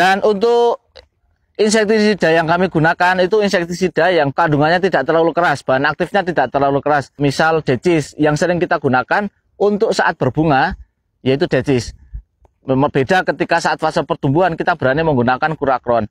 Dan untuk insektisida yang kami gunakan itu insektisida yang kandungannya tidak terlalu keras, bahan aktifnya tidak terlalu keras. Misal decis yang sering kita gunakan untuk saat berbunga yaitu decis. Beda ketika saat fase pertumbuhan kita berani menggunakan kurakron.